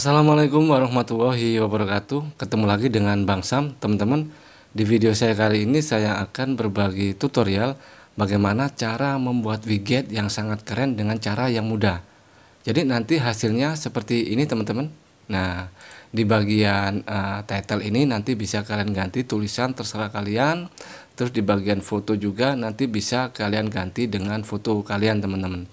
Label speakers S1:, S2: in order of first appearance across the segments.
S1: Assalamualaikum warahmatullahi wabarakatuh Ketemu lagi dengan Bang Sam Teman-teman di video saya kali ini saya akan berbagi tutorial Bagaimana cara membuat widget yang sangat keren dengan cara yang mudah Jadi nanti hasilnya seperti ini teman-teman Nah di bagian uh, title ini nanti bisa kalian ganti tulisan terserah kalian Terus di bagian foto juga nanti bisa kalian ganti dengan foto kalian teman-teman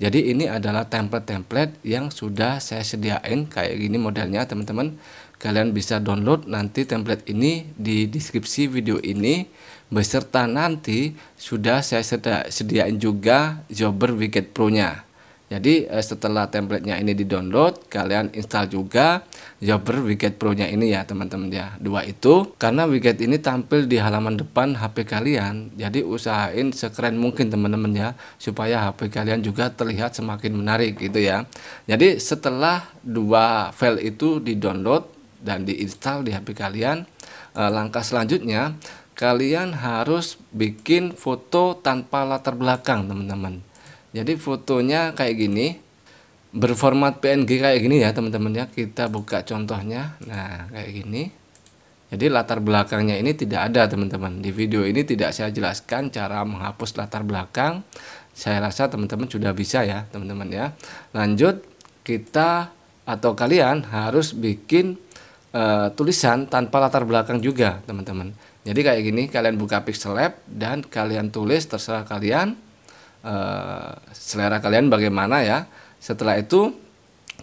S1: jadi ini adalah template-template yang sudah saya sediain kayak gini modelnya teman-teman. Kalian bisa download nanti template ini di deskripsi video ini beserta nanti sudah saya sediain juga Jobber Widget Pro-nya. Jadi eh, setelah templatenya ini di download, kalian install juga Jobber Widget Pro nya ini ya teman-teman ya. Dua itu karena widget ini tampil di halaman depan HP kalian. Jadi usahain sekeren mungkin teman-teman ya supaya HP kalian juga terlihat semakin menarik gitu ya. Jadi setelah dua file itu di download dan diinstal di HP kalian, eh, langkah selanjutnya kalian harus bikin foto tanpa latar belakang teman-teman jadi fotonya kayak gini berformat PNG kayak gini ya teman-teman ya kita buka contohnya nah kayak gini jadi latar belakangnya ini tidak ada teman-teman di video ini tidak saya jelaskan cara menghapus latar belakang saya rasa teman-teman sudah bisa ya teman-teman ya lanjut kita atau kalian harus bikin uh, tulisan tanpa latar belakang juga teman-teman jadi kayak gini kalian buka pixel lab dan kalian tulis terserah kalian Eh, selera kalian bagaimana ya. Setelah itu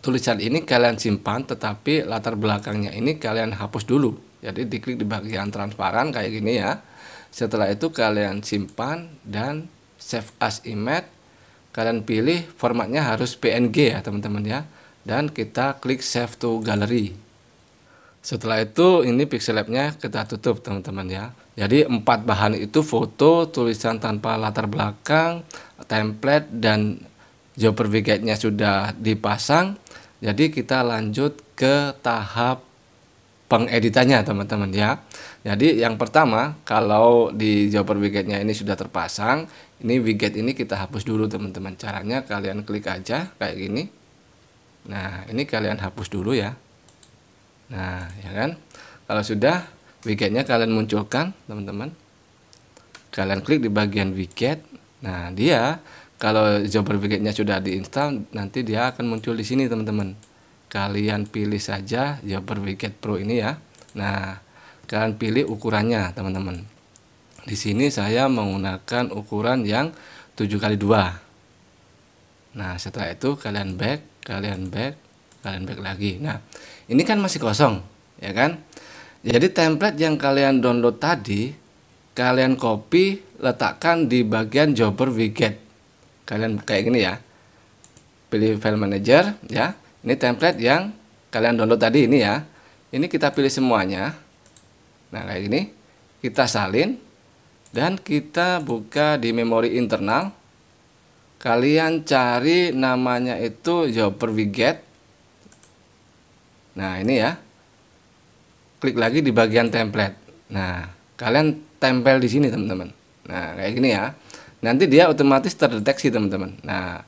S1: tulisan ini kalian simpan tetapi latar belakangnya ini kalian hapus dulu. Jadi diklik di bagian transparan kayak gini ya. Setelah itu kalian simpan dan save as image. Kalian pilih formatnya harus PNG ya teman-teman ya. Dan kita klik save to gallery. Setelah itu ini pixel labnya kita tutup teman-teman ya. Jadi empat bahan itu foto, tulisan tanpa latar belakang, template dan jumper nya sudah dipasang. Jadi kita lanjut ke tahap pengeditannya teman-teman ya. Jadi yang pertama kalau di jumper nya ini sudah terpasang, ini widget ini kita hapus dulu teman-teman. Caranya kalian klik aja kayak gini. Nah ini kalian hapus dulu ya. Nah, ya kan? Kalau sudah widgetnya kalian munculkan, teman-teman. Kalian klik di bagian widget. Nah, dia kalau jumper widgetnya sudah diinstal, nanti dia akan muncul di sini, teman-teman. Kalian pilih saja jumper widget pro ini ya. Nah, kalian pilih ukurannya, teman-teman. Di sini saya menggunakan ukuran yang 7 kali 2 Nah, setelah itu kalian back, kalian back kalian back lagi nah ini kan masih kosong ya kan jadi template yang kalian download tadi kalian copy letakkan di bagian jobber widget kalian kayak gini ya pilih file manager ya ini template yang kalian download tadi ini ya ini kita pilih semuanya nah kayak gini kita salin dan kita buka di memori internal kalian cari namanya itu jobber widget Nah, ini ya. Klik lagi di bagian template. Nah, kalian tempel di sini, teman-teman. Nah, kayak gini ya. Nanti dia otomatis terdeteksi, teman-teman. Nah,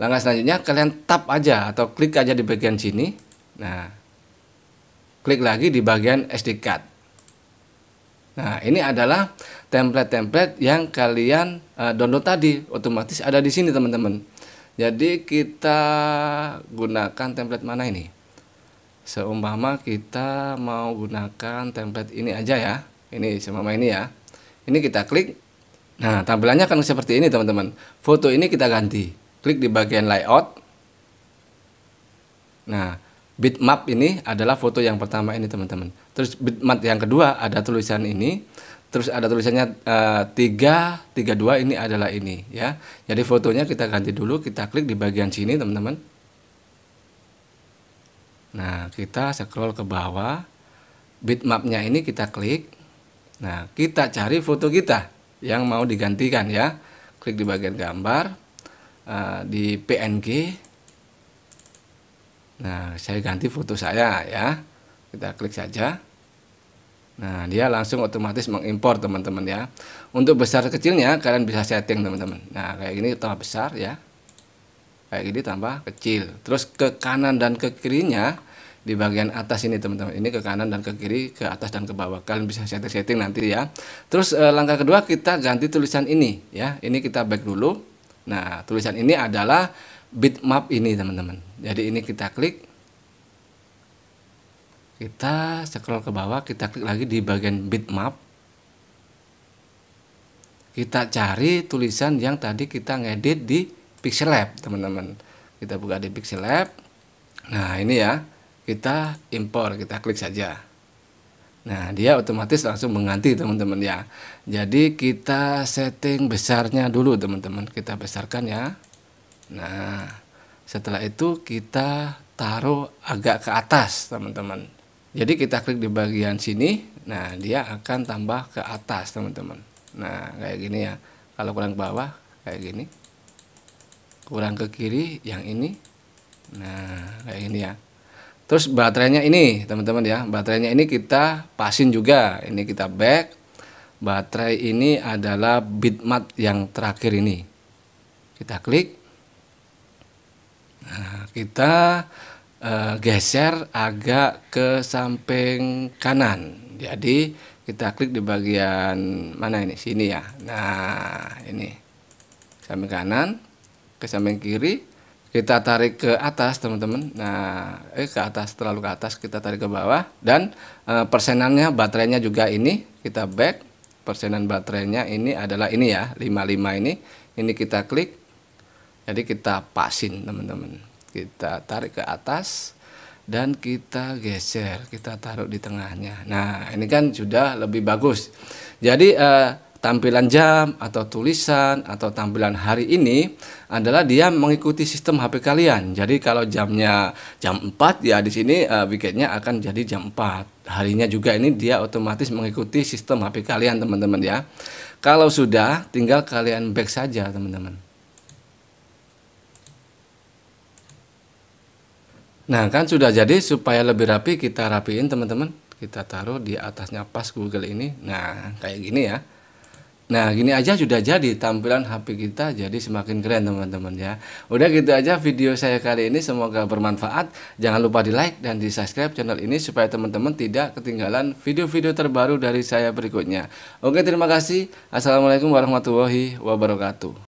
S1: langkah selanjutnya kalian tap aja atau klik aja di bagian sini. Nah, klik lagi di bagian SD card. Nah, ini adalah template-template yang kalian eh, download tadi, otomatis ada di sini, teman-teman. Jadi kita gunakan template mana ini? seumpama kita mau gunakan template ini aja ya ini seumpama ini ya ini kita klik nah tampilannya akan seperti ini teman-teman foto ini kita ganti klik di bagian layout nah bitmap ini adalah foto yang pertama ini teman-teman terus bitmap yang kedua ada tulisan ini terus ada tulisannya eh, tiga tiga dua ini adalah ini ya jadi fotonya kita ganti dulu kita klik di bagian sini teman-teman Nah, kita scroll ke bawah. Bitmapnya ini kita klik. Nah, kita cari foto kita yang mau digantikan ya. Klik di bagian gambar, uh, di PNG. Nah, saya ganti foto saya ya. Kita klik saja. Nah, dia langsung otomatis mengimpor teman-teman ya. Untuk besar kecilnya kalian bisa setting teman-teman. Nah, kayak gini tambah besar ya kayak gini tambah kecil terus ke kanan dan ke kirinya di bagian atas ini teman-teman ini ke kanan dan ke kiri ke atas dan ke bawah kalian bisa setting-setting nanti ya terus eh, langkah kedua kita ganti tulisan ini ya ini kita back dulu nah tulisan ini adalah bitmap ini teman-teman jadi ini kita klik kita scroll ke bawah kita klik lagi di bagian bitmap kita cari tulisan yang tadi kita ngedit di Pixel Lab teman-teman kita buka di Pixel Lab nah ini ya kita impor kita klik saja nah dia otomatis langsung mengganti teman-teman ya jadi kita setting besarnya dulu teman-teman kita besarkan ya nah setelah itu kita taruh agak ke atas teman-teman jadi kita klik di bagian sini nah dia akan tambah ke atas teman-teman nah kayak gini ya kalau kurang ke bawah kayak gini kurang ke kiri yang ini nah kayak ini ya terus baterainya ini teman-teman ya baterainya ini kita pasin juga ini kita back baterai ini adalah bitmap yang terakhir ini kita klik nah kita eh, geser agak ke samping kanan jadi kita klik di bagian mana ini sini ya nah ini samping kanan ke samping kiri kita tarik ke atas teman-teman nah eh ke atas terlalu ke atas kita tarik ke bawah dan eh, persenannya baterainya juga ini kita back persenan baterainya ini adalah ini ya 55 ini ini kita klik jadi kita pasin teman-teman kita tarik ke atas dan kita geser kita taruh di tengahnya nah ini kan sudah lebih bagus jadi eh, tampilan jam atau tulisan atau tampilan hari ini adalah dia mengikuti sistem HP kalian. Jadi kalau jamnya jam 4 ya di sini uh, akan jadi jam 4. Harinya juga ini dia otomatis mengikuti sistem HP kalian teman-teman ya. Kalau sudah tinggal kalian back saja teman-teman. Nah kan sudah jadi supaya lebih rapi kita rapiin teman-teman. Kita taruh di atasnya pas Google ini. Nah kayak gini ya. Nah, gini aja sudah jadi tampilan HP kita jadi semakin keren teman-teman ya. Udah gitu aja video saya kali ini semoga bermanfaat. Jangan lupa di-like dan di-subscribe channel ini supaya teman-teman tidak ketinggalan video-video terbaru dari saya berikutnya. Oke, terima kasih. Assalamualaikum warahmatullahi wabarakatuh.